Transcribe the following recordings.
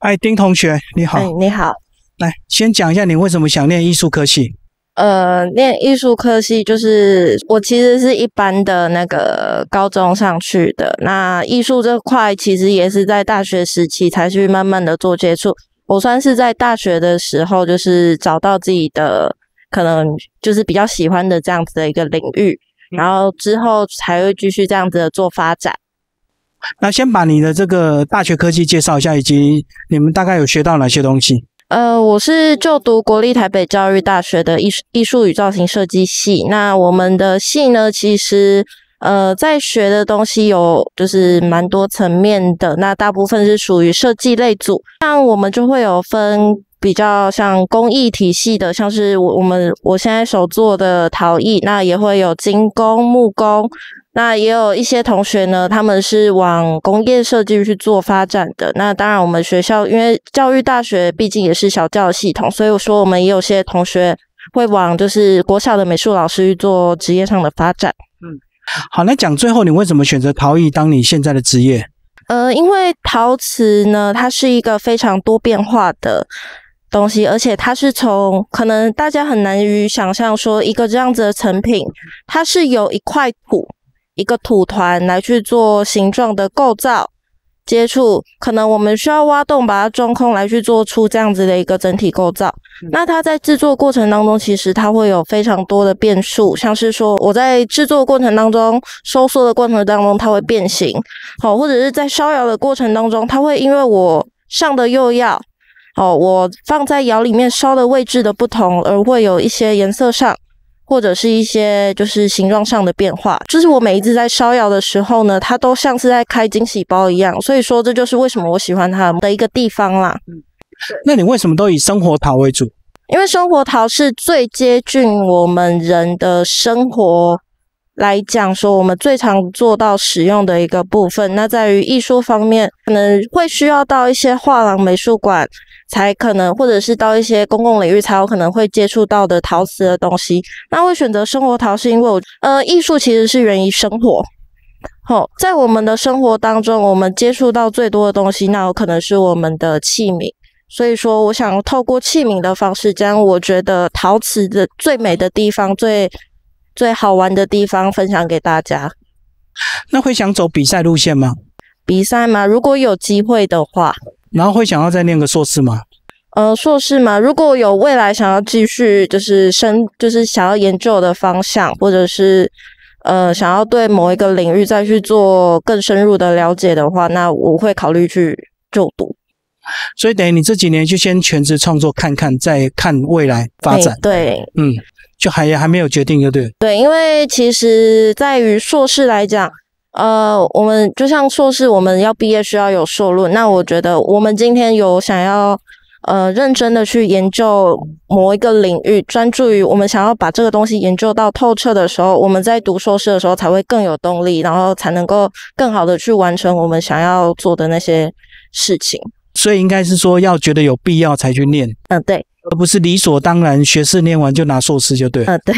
哎，丁同学，你好。哎，你好。来，先讲一下你为什么想念艺术科系。呃，念艺术科系就是我其实是一般的那个高中上去的。那艺术这块其实也是在大学时期才去慢慢的做接触。我算是在大学的时候就是找到自己的可能就是比较喜欢的这样子的一个领域，然后之后才会继续这样子的做发展。那先把你的这个大学科技介绍一下，以及你们大概有学到哪些东西。呃，我是就读国立台北教育大学的艺术艺术与造型设计系。那我们的系呢，其实呃，在学的东西有就是蛮多层面的。那大部分是属于设计类组，像我们就会有分。比较像工艺体系的，像是我我们我现在手做的陶艺，那也会有金工、木工，那也有一些同学呢，他们是往工业设计去做发展的。那当然，我们学校因为教育大学毕竟也是小教系统，所以说我们也有些同学会往就是国小的美术老师去做职业上的发展。嗯，好，那讲最后，你为什么选择陶艺当你现在的职业？呃，因为陶瓷呢，它是一个非常多变化的。东西，而且它是从可能大家很难于想象，说一个这样子的成品，它是由一块土，一个土团来去做形状的构造接触，可能我们需要挖洞把它装空来去做出这样子的一个整体构造。那它在制作过程当中，其实它会有非常多的变数，像是说我在制作过程当中收缩的过程当中，它会变形，好，或者是在烧窑的过程当中，它会因为我上的釉药。哦，我放在窑里面烧的位置的不同，而会有一些颜色上或者是一些就是形状上的变化。就是我每一次在烧窑的时候呢，它都像是在开惊喜包一样，所以说这就是为什么我喜欢它的一个地方啦。嗯，那你为什么都以生活陶为主？因为生活陶是最接近我们人的生活。来讲说，我们最常做到使用的一个部分，那在于艺术方面，可能会需要到一些画廊、美术馆，才可能，或者是到一些公共领域才有可能会接触到的陶瓷的东西。那会选择生活陶，是因为我，呃，艺术其实是源于生活。好，在我们的生活当中，我们接触到最多的东西，那有可能是我们的器皿。所以说，我想透过器皿的方式，将我觉得陶瓷的最美的地方最。最好玩的地方分享给大家。那会想走比赛路线吗？比赛吗？如果有机会的话。然后会想要再念个硕士吗？呃，硕士吗？如果有未来想要继续就是深，就是想要研究的方向，或者是呃想要对某一个领域再去做更深入的了解的话，那我会考虑去就读。所以等于你这几年就先全职创作看看，再看未来发展。对，嗯。就还也还没有决定，对不对？对，因为其实在于硕士来讲，呃，我们就像硕士，我们要毕业需要有硕论。那我觉得，我们今天有想要呃认真的去研究某一个领域，专注于我们想要把这个东西研究到透彻的时候，我们在读硕士的时候才会更有动力，然后才能够更好的去完成我们想要做的那些事情。所以应该是说，要觉得有必要才去念。嗯，对。而不是理所当然，学士念完就拿硕士就对了。呃，对。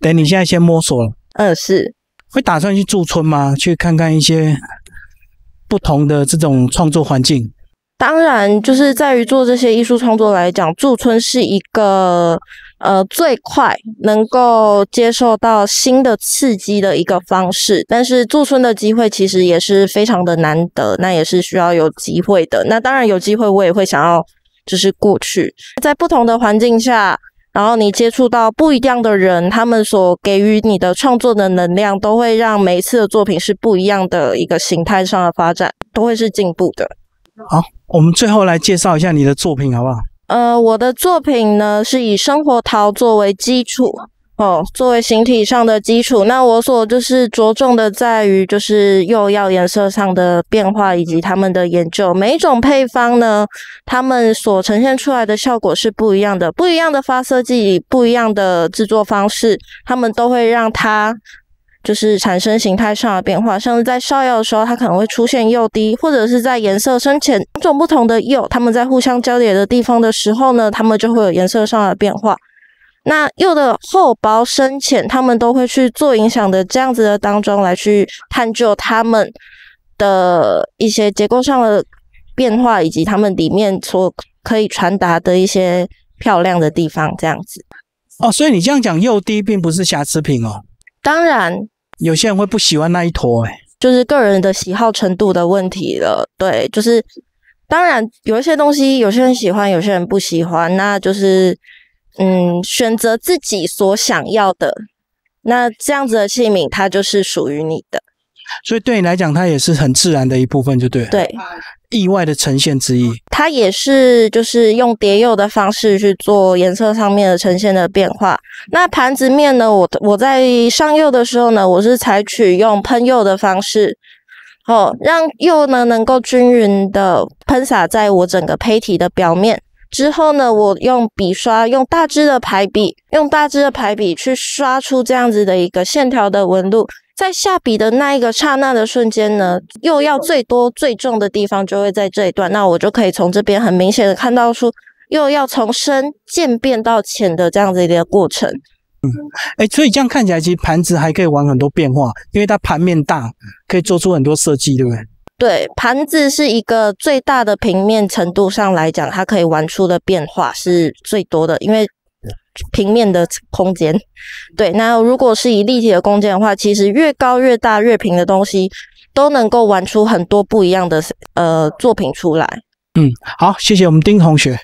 等你现在先摸索。嗯，是。会打算去驻村吗？去看看一些不同的这种创作环境。当然，就是在于做这些艺术创作来讲，驻村是一个呃最快能够接受到新的刺激的一个方式。但是驻村的机会其实也是非常的难得，那也是需要有机会的。那当然有机会，我也会想要。就是过去，在不同的环境下，然后你接触到不一样的人，他们所给予你的创作的能量，都会让每一次的作品是不一样的一个形态上的发展，都会是进步的。好，我们最后来介绍一下你的作品好不好？呃，我的作品呢是以生活陶作为基础。哦，作为形体上的基础，那我所就是着重的在于就是釉药颜色上的变化以及他们的研究。每一种配方呢，他们所呈现出来的效果是不一样的。不一样的发色剂，不一样的制作方式，他们都会让它就是产生形态上的变化。像是在烧窑的时候，它可能会出现釉滴，或者是在颜色深浅两种不同的釉，他们在互相交叠的地方的时候呢，他们就会有颜色上的变化。那釉的厚薄深浅，他们都会去做影响的这样子的当中来去探究他们的一些结构上的变化，以及他们里面所可以传达的一些漂亮的地方，这样子。哦，所以你这样讲，幼低并不是瑕疵品哦。当然，有些人会不喜欢那一坨，哎，就是个人的喜好程度的问题了。对，就是当然有一些东西，有些人喜欢，有些人不喜欢，那就是。嗯，选择自己所想要的，那这样子的器皿，它就是属于你的。所以对你来讲，它也是很自然的一部分，就对。对，意外的呈现之一。它也是就是用叠釉的方式去做颜色上面的呈现的变化。那盘子面呢，我我在上釉的时候呢，我是采取用喷釉的方式，哦，让釉呢能够均匀的喷洒在我整个胚体的表面。之后呢，我用笔刷，用大支的排笔，用大支的排笔去刷出这样子的一个线条的纹路。在下笔的那一个刹那的瞬间呢，又要最多最重的地方就会在这一段。那我就可以从这边很明显的看到出，又要从深渐变到浅的这样子一个过程。嗯，哎，所以这样看起来，其实盘子还可以玩很多变化，因为它盘面大，可以做出很多设计，对不对？对，盘子是一个最大的平面程度上来讲，它可以玩出的变化是最多的，因为平面的空间。对，那如果是以立体的空间的话，其实越高、越大、越平的东西，都能够玩出很多不一样的呃作品出来。嗯，好，谢谢我们丁同学。